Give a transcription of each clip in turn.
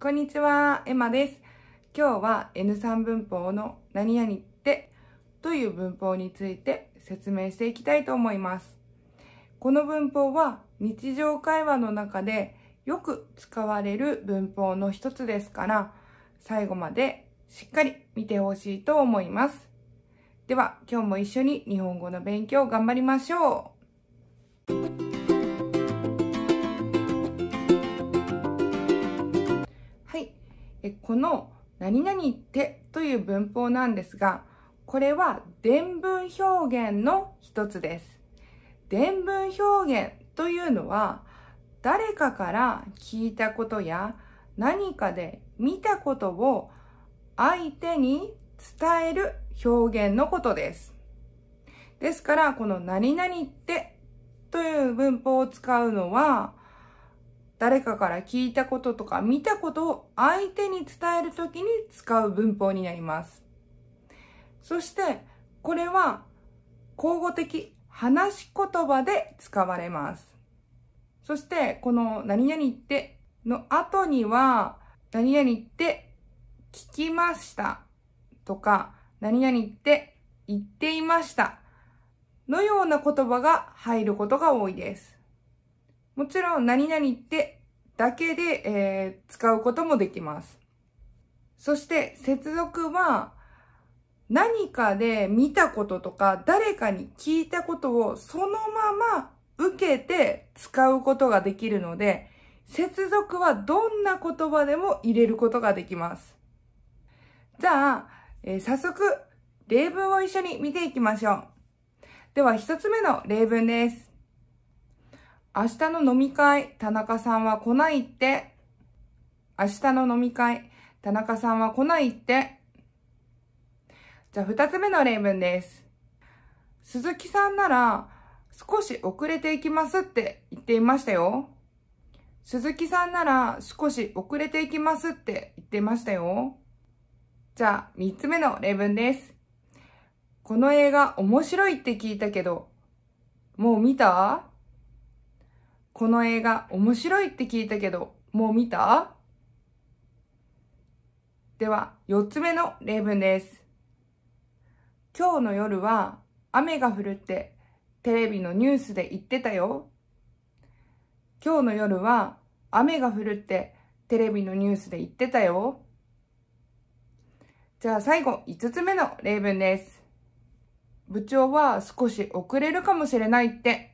こんにちは、エマです。今日は N3 文法の何々ってという文法について説明していきたいと思います。この文法は日常会話の中でよく使われる文法の一つですから、最後までしっかり見てほしいと思います。では、今日も一緒に日本語の勉強を頑張りましょう。この何々ってという文法なんですが、これは伝文表現の一つです。伝文表現というのは、誰かから聞いたことや何かで見たことを相手に伝える表現のことです。ですから、この何々ってという文法を使うのは、誰かから聞いたこととか見たことを相手に伝えるときに使う文法になります。そして、これは口語的話し言葉で使われます。そして、この何々っての後には、何々って聞きましたとか、何々って言っていましたのような言葉が入ることが多いです。もちろん、何々ってだけで、えー、使うこともできます。そして、接続は、何かで見たこととか、誰かに聞いたことをそのまま受けて使うことができるので、接続はどんな言葉でも入れることができます。じゃあ、えー、早速、例文を一緒に見ていきましょう。では、一つ目の例文です。明日の飲み会、田中さんは来ないって。明日の飲み会、田中さんは来ないって。じゃあ、二つ目の例文です。鈴木さんなら、少し遅れていきますって言っていましたよ。鈴木さんなら、少し遅れていきますって言っていましたよ。じゃあ、三つ目の例文です。この映画面白いって聞いたけど、もう見たこの映画面白いって聞いたけど、もう見たでは、4つ目の例文です。今日の夜は雨が降るってテレビのニュースで言ってたよ。今日の夜は雨が降るってテレビのニュースで言ってたよ。じゃあ最後、5つ目の例文です。部長は少し遅れるかもしれないって。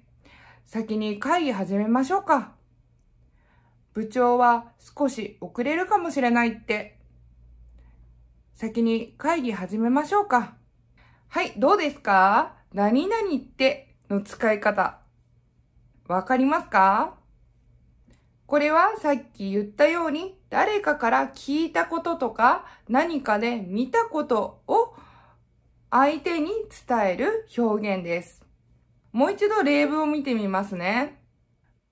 先に会議始めましょうか。部長は少し遅れるかもしれないって。先に会議始めましょうか。はい、どうですか何々っての使い方。わかりますかこれはさっき言ったように誰かから聞いたこととか何かで見たことを相手に伝える表現です。もう一度例文を見てみますね。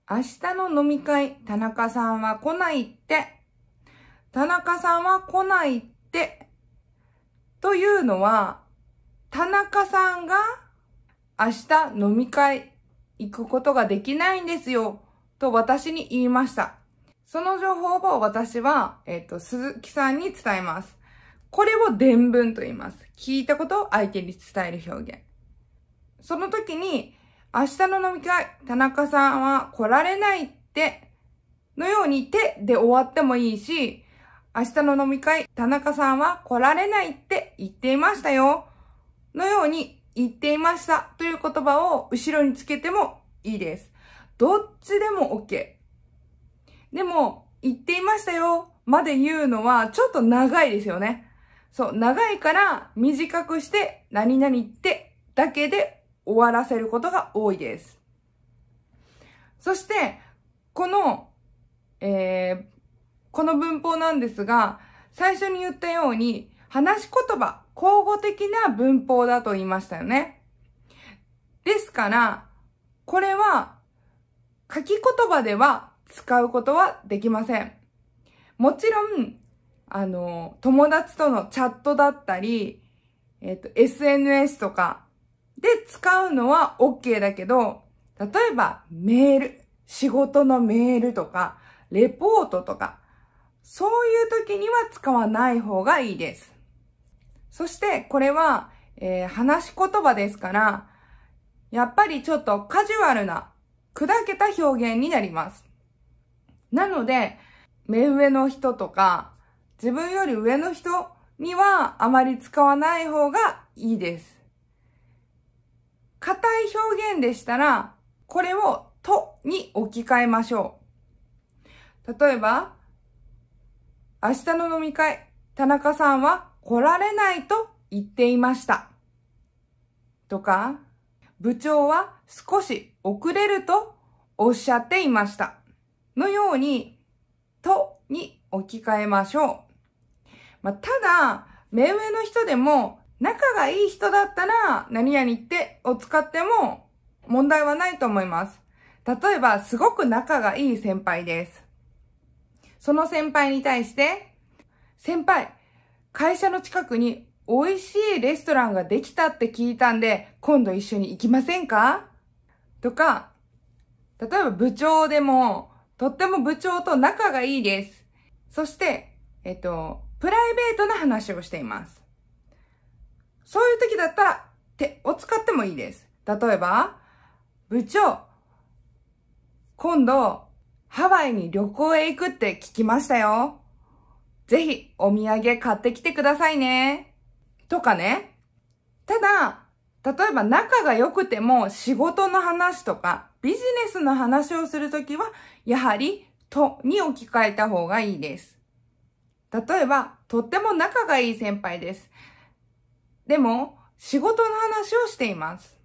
明日の飲み会、田中さんは来ないって。田中さんは来ないって。というのは、田中さんが明日飲み会行くことができないんですよ。と私に言いました。その情報を私は、えっ、と、鈴木さんに伝えます。これを伝文と言います。聞いたことを相手に伝える表現。その時に、明日の飲み会、田中さんは来られないって、のようにてで終わってもいいし、明日の飲み会、田中さんは来られないって言っていましたよ。のように言っていましたという言葉を後ろにつけてもいいです。どっちでも OK。でも、言っていましたよまで言うのはちょっと長いですよね。そう、長いから短くして何々ってだけで終わらせることが多いです。そして、この、えー、この文法なんですが、最初に言ったように、話し言葉、交互的な文法だと言いましたよね。ですから、これは、書き言葉では使うことはできません。もちろん、あの、友達とのチャットだったり、えっ、ー、と、SNS とか、で使うのは OK だけど、例えばメール、仕事のメールとか、レポートとか、そういう時には使わない方がいいです。そしてこれは、えー、話し言葉ですから、やっぱりちょっとカジュアルな、砕けた表現になります。なので、目上の人とか、自分より上の人にはあまり使わない方がいいです。硬い表現でしたら、これをとに置き換えましょう。例えば、明日の飲み会、田中さんは来られないと言っていました。とか、部長は少し遅れるとおっしゃっていました。のように、とに置き換えましょう。まあ、ただ、目上の人でも仲がいい人だったら、何々ってを使っても問題はないと思います。例えば、すごく仲がいい先輩です。その先輩に対して、先輩、会社の近くに美味しいレストランができたって聞いたんで、今度一緒に行きませんかとか、例えば部長でも、とっても部長と仲がいいです。そして、えっと、プライベートな話をしています。そういう時だったら、手を使ってもいいです。例えば、部長、今度、ハワイに旅行へ行くって聞きましたよ。ぜひ、お土産買ってきてくださいね。とかね。ただ、例えば仲が良くても仕事の話とかビジネスの話をするときは、やはり、とに置き換えた方がいいです。例えば、とっても仲がいい先輩です。でも、仕事の話をしています。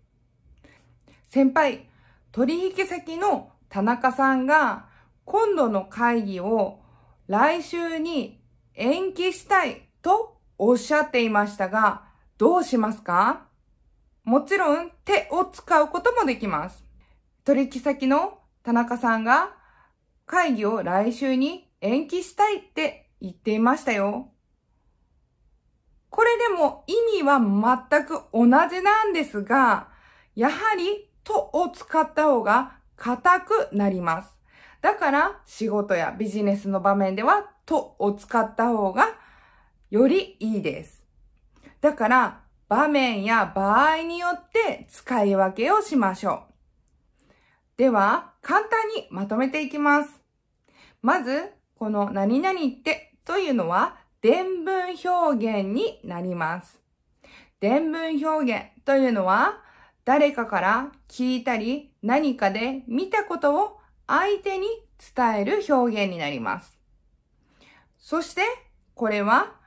先輩、取引先の田中さんが今度の会議を来週に延期したいとおっしゃっていましたが、どうしますかもちろん手を使うこともできます。取引先の田中さんが会議を来週に延期したいって言っていましたよ。これでも意味は全く同じなんですが、やはりとを使った方が硬くなります。だから仕事やビジネスの場面ではとを使った方がよりいいです。だから場面や場合によって使い分けをしましょう。では簡単にまとめていきます。まず、この何々ってというのは伝文表現になります。伝文表現というのは、誰かから聞いたり何かで見たことを相手に伝える表現になります。そして、これは、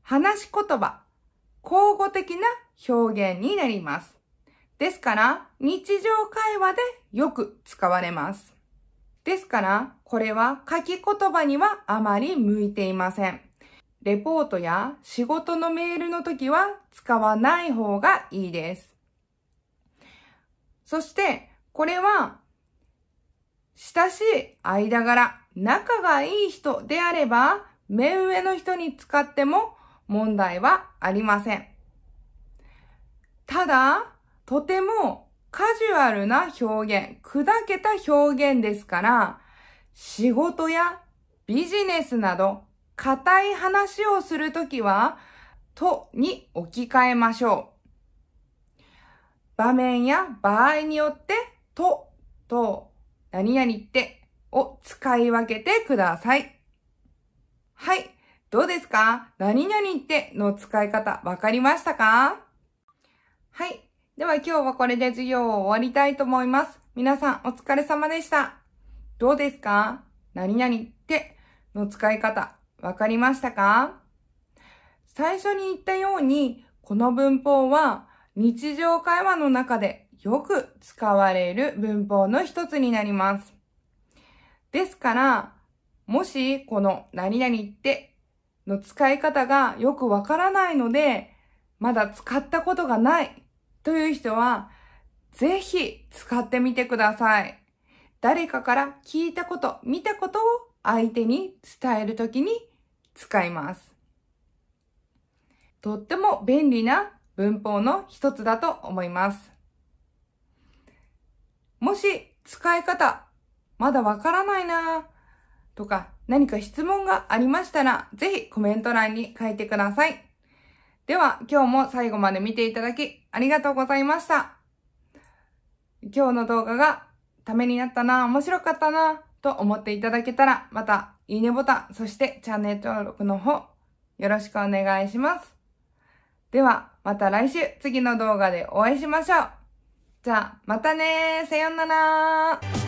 話し言葉、交互的な表現になります。ですから、日常会話でよく使われます。ですから、これは書き言葉にはあまり向いていません。レポートや仕事のメールの時は使わない方がいいです。そして、これは、親しい間柄、仲がいい人であれば、目上の人に使っても問題はありません。ただ、とてもカジュアルな表現、砕けた表現ですから、仕事やビジネスなど硬い話をするときは、とに置き換えましょう。場面や場合によって、と、と、何々って、を使い分けてください。はい。どうですか何々っての使い方わかりましたかはい。では今日はこれで授業を終わりたいと思います。皆さんお疲れ様でした。どうですか何々っての使い方わかりましたか最初に言ったように、この文法は日常会話の中でよく使われる文法の一つになります。ですから、もしこの何々っての使い方がよくわからないので、まだ使ったことがないという人は、ぜひ使ってみてください。誰かから聞いたこと、見たことを相手に伝えるときに使います。とっても便利な文法の一つだと思います。もし使い方、まだわからないなとか何か質問がありましたら、ぜひコメント欄に書いてください。では、今日も最後まで見ていただきありがとうございました。今日の動画がためになったな、面白かったな、と思っていただけたら、またいいねボタン、そしてチャンネル登録の方、よろしくお願いします。では、また来週、次の動画でお会いしましょう。じゃあ、またねーさよならー